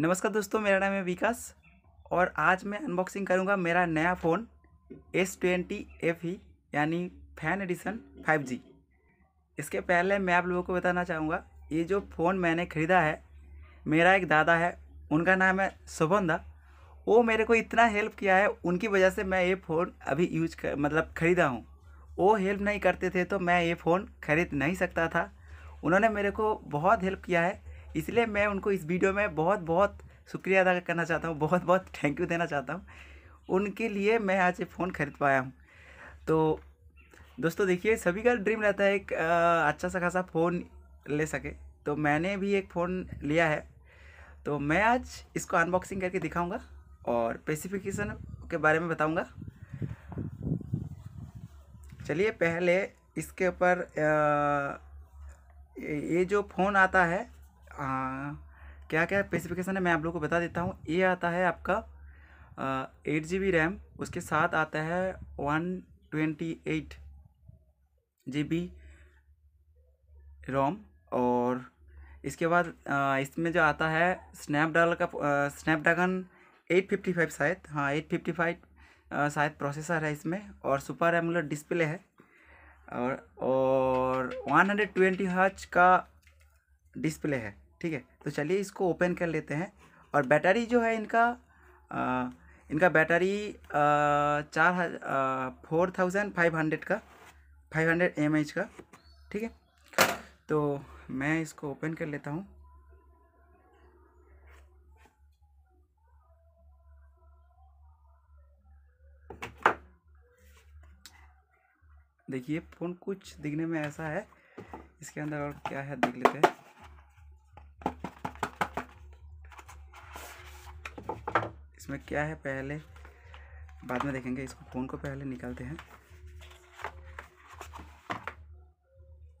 नमस्कार दोस्तों मेरा नाम है विकास और आज मैं अनबॉक्सिंग करूंगा मेरा नया phone S twenty F E यानी फैन एडिशन 5G इसके पहले मैं आप लोगों को बताना चाहूँगा ये जो फ़ोन मैंने ख़रीदा है मेरा एक दादा है उनका नाम है सुबंधा वो मेरे को इतना हेल्प किया है उनकी वजह से मैं ये फ़ोन अभी यूज कर मतलब ख़रीदा हूँ वो हेल्प नहीं करते थे तो मैं ये फ़ोन ख़रीद नहीं सकता था उन्होंने मेरे को बहुत हेल्प किया है इसलिए मैं उनको इस वीडियो में बहुत बहुत शुक्रिया अदा करना चाहता हूँ बहुत बहुत थैंक यू देना चाहता हूँ उनके लिए मैं आज ये फ़ोन खरीद पाया हूँ तो दोस्तों देखिए सभी का ड्रीम रहता है एक आ, अच्छा सा खासा फ़ोन ले सके तो मैंने भी एक फ़ोन लिया है तो मैं आज इसको अनबॉक्सिंग करके दिखाऊंगा और स्पेसिफिकेशन के बारे में बताऊंगा चलिए पहले इसके ऊपर ये जो फ़ोन आता है क्या क्या स्पेसिफिकेशन है मैं आप लोग को बता देता हूँ ये आता है आपका एट जी बी रैम उसके साथ आता है one twenty eight G B ROM और इसके बाद इसमें जो आता है स्नैपड्रैगन का स्नैपड्रैगन एट फिफ्टी फाइव शायद हाँ एट फिफ्टी फाइव शायद प्रोसेसर है इसमें और सुपर एमुलर डिस्प्ले है और और वन हंड्रेड ट्वेंटी हर्च का डिस्प्ले है ठीक है तो चलिए इसको ओपन कर लेते हैं और बैटरी जो है इनका आ, इनका बैटरी चार फोर थाउजेंड फाइव हंड्रेड का फाइव हंड्रेड एम एच का ठीक है तो मैं इसको ओपन कर लेता हूँ देखिए फ़ोन कुछ दिखने में ऐसा है इसके अंदर और क्या है देख लेते हैं इसमें क्या है पहले बाद में देखेंगे इसको फ़ोन को पहले निकालते हैं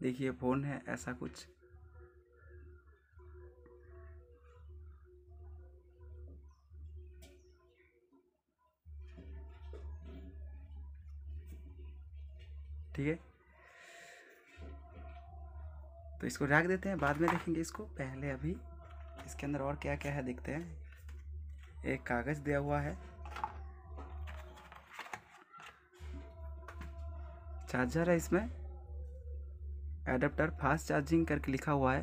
देखिए फ़ोन है ऐसा कुछ ठीक है तो इसको रख देते हैं बाद में देखेंगे इसको पहले अभी इसके अंदर और क्या क्या है देखते हैं एक कागज़ दिया हुआ है चार्जर है इसमें एडाप्टर फास्ट चार्जिंग करके लिखा हुआ है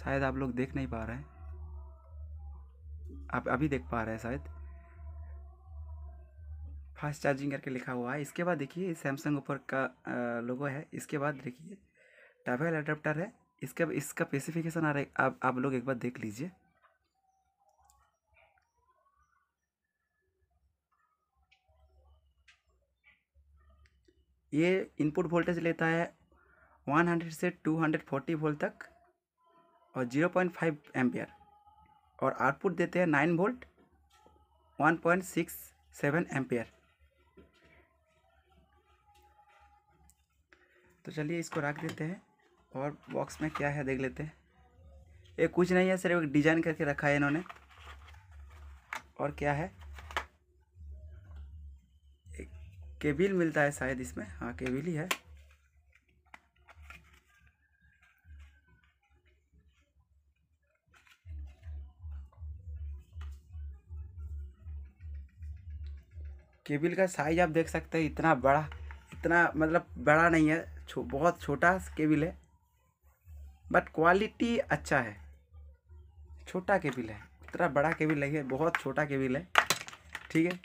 शायद आप लोग देख नहीं पा रहे हैं आप अभी देख पा रहे हैं शायद फास्ट चार्जिंग करके लिखा हुआ है इसके बाद देखिए सैमसंग ऊपर का लोगो है इसके बाद देखिए टावेल एडाप्टर है इसके इसका स्पेसिफिकेशन आ रहा है आप आप लोग एक बार देख लीजिए ये इनपुट वोल्टेज लेता है 100 से 240 वोल्ट तक और 0.5 पॉइंट और आउटपुट देते हैं 9 वोल्ट 1.67 पॉइंट तो चलिए इसको रख देते हैं और बॉक्स में क्या है देख लेते हैं ये कुछ नहीं है सिर्फ एक डिज़ाइन करके रखा है इन्होंने और क्या है केबिल मिलता है शायद इसमें हाँ केबिल ही है केबिल का साइज आप देख सकते हैं इतना बड़ा इतना मतलब बड़ा नहीं है छो, बहुत छोटा केबिल है बट क्वालिटी अच्छा है छोटा केबिल है इतना बड़ा केबिल नहीं है बहुत छोटा केबिल है ठीक है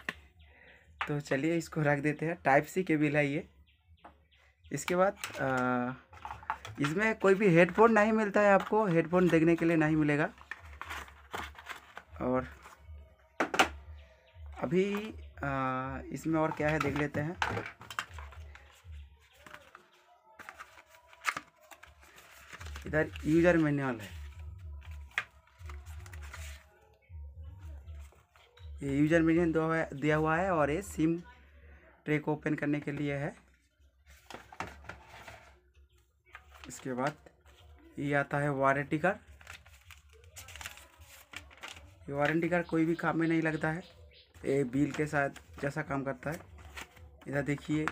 तो चलिए इसको रख देते हैं टाइप सी केबिल है ये इसके बाद इसमें कोई भी हेडफोन नहीं मिलता है आपको हेडफोन देखने के लिए नहीं मिलेगा और अभी इसमें और क्या है देख लेते हैं इधर यूजर मैनुअल है ये यूजर मीडियम दिया हुआ है और ये सिम ट्रे को ओपन करने के लिए है इसके बाद ये आता है वारंटी कार्ड ये वारंटी कार्ड कोई भी काम में नहीं लगता है ये बिल के साथ जैसा काम करता है इधर देखिए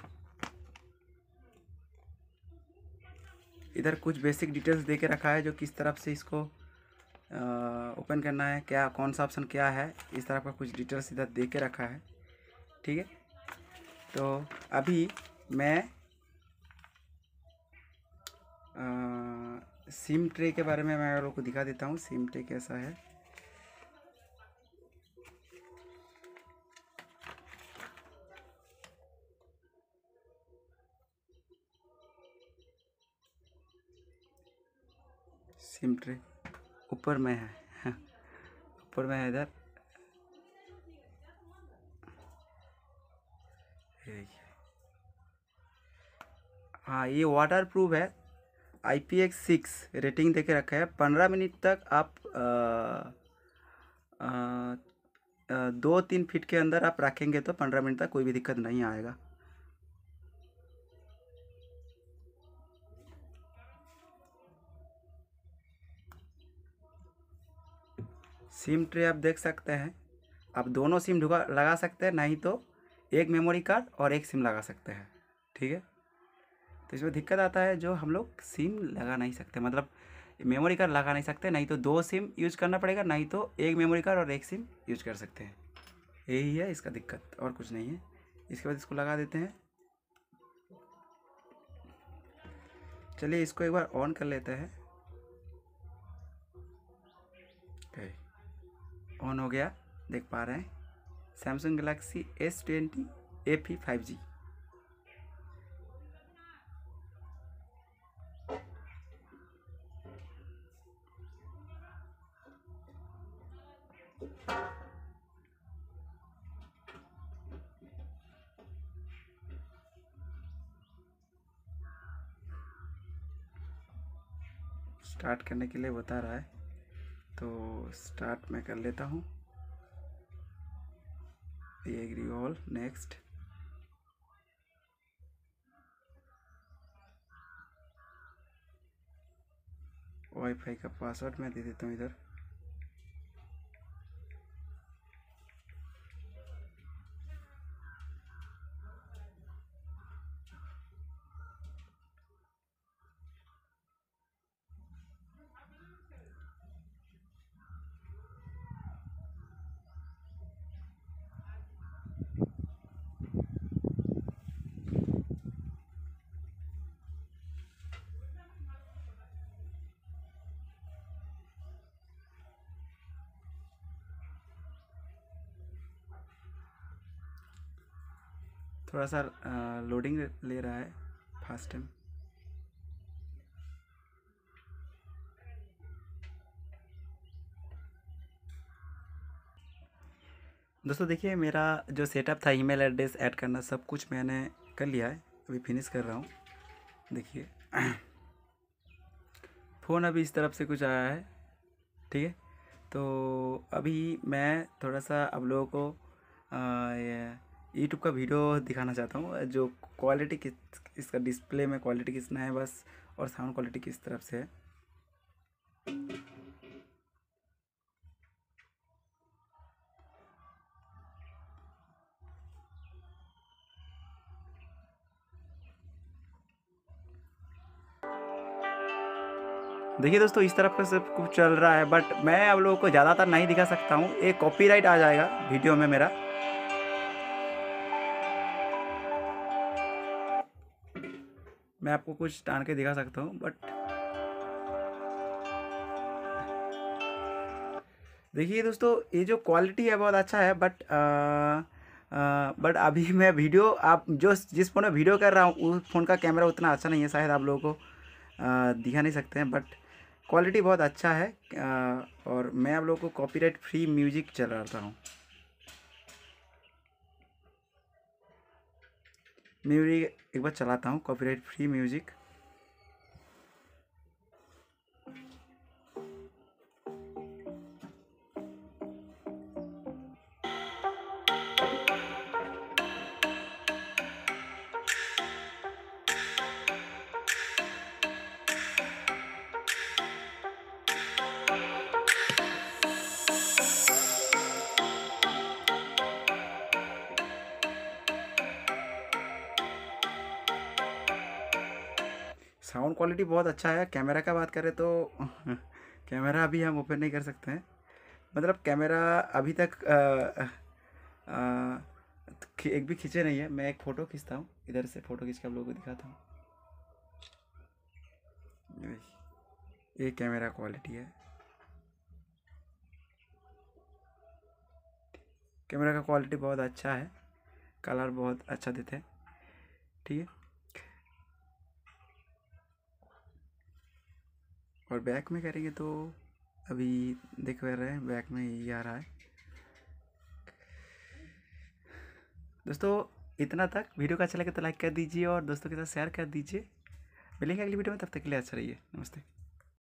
इधर कुछ बेसिक डिटेल्स दे के रखा है जो किस तरफ से इसको ओपन करना है क्या कौन सा ऑप्शन क्या है इस तरह का कुछ डिटेल्स सीधा दे के रखा है ठीक है तो अभी मैं आ, सिम ट्रे के बारे में मैं लोगों को दिखा देता हूँ सिम ट्रे कैसा है सिम ट्रे ऊपर में है हाँ। ऊपर में है इधर हाँ ये वाटर प्रूफ है I P X six rating देके रखा है पंद्रह मिनट तक आप आ, आ, आ, दो तीन फीट के अंदर आप रखेंगे तो पंद्रह मिनट तक कोई भी दिक्कत नहीं आएगा सिम ट्रे आप देख सकते हैं आप दोनों सिम ढुका लगा सकते हैं नहीं तो एक मेमोरी कार्ड और एक सिम लगा सकते हैं ठीक है तो इसमें दिक्कत आता है जो हम लोग सिम लगा नहीं सकते मतलब मेमोरी कार्ड लगा नहीं सकते नहीं तो दो सिम यूज करना पड़ेगा नहीं तो एक मेमोरी कार्ड और एक सिम यूज कर सकते हैं यही है इसका दिक्कत और कुछ नहीं है इसके बाद इसको लगा देते हैं चलिए इसको एक बार ऑन कर लेते हैं ऑन हो गया देख पा रहे हैं Samsung Galaxy S twenty A P five G start करने के लिए बता रहा है तो स्टार्ट मैं कर लेता हूँ एग्री ऑल नेक्स्ट वाईफाई का पासवर्ड मैं दे देता हूँ इधर थोड़ा सा लोडिंग ले रहा है फास्ट टाइम दोस्तों देखिए मेरा जो सेटअप था ईमेल एड्रेस ऐड करना सब कुछ मैंने कर लिया है अभी फिनिश कर रहा हूँ देखिए फ़ोन अभी इस तरफ से कुछ आया है ठीक है तो अभी मैं थोड़ा सा आप लोगों को आ, यूट्यूब का वीडियो दिखाना चाहता हूँ जो क्वालिटी किस इसका डिस्प्ले में क्वालिटी कितना है बस और साउंड क्वालिटी किस तरफ से है देखिए दोस्तों इस तरफ का सब कुछ चल रहा है बट मैं आप लोगों को ज़्यादातर नहीं दिखा सकता हूँ एक कॉपीराइट आ जाएगा वीडियो में मेरा मैं आपको कुछ टाँग के दिखा सकता हूँ बट देखिए दोस्तों ये जो क्वालिटी है बहुत अच्छा है बट बट अभी मैं वीडियो आप जो जिस फ़ोन में वीडियो कर रहा हूँ उस फ़ोन का कैमरा उतना अच्छा नहीं है शायद आप लोगों को दिखा नहीं सकते हैं बट क्वालिटी बहुत अच्छा है आ, और मैं आप लोगों को कॉपीराइट फ्री म्यूज़िक चलाता हूँ मैं एक बार चलाता हूँ copyright free music sound quality बहुत अच्छा है कैमरा का बात करें तो कैमरा अभी हम ओपन नहीं कर सकते हैं मतलब कैमरा अभी तक आ, आ, एक भी खींचे नहीं है मैं एक फ़ोटो खींचता हूँ इधर से फ़ोटो खींच के आप लोगों को दिखाता हूँ ये कैमरा क्वालिटी है कैमरा का क्वालिटी बहुत अच्छा है कलर बहुत अच्छा देते हैं ठीक है और बैक में करेंगे तो अभी देख रहे हैं बैक में यही आ रहा है दोस्तों इतना तक वीडियो का अच्छा लगे तो लाइक कर दीजिए और दोस्तों के साथ शेयर कर दीजिए मिलेंगे अगली वीडियो में तब तक के लिए अच्छा रहिए नमस्ते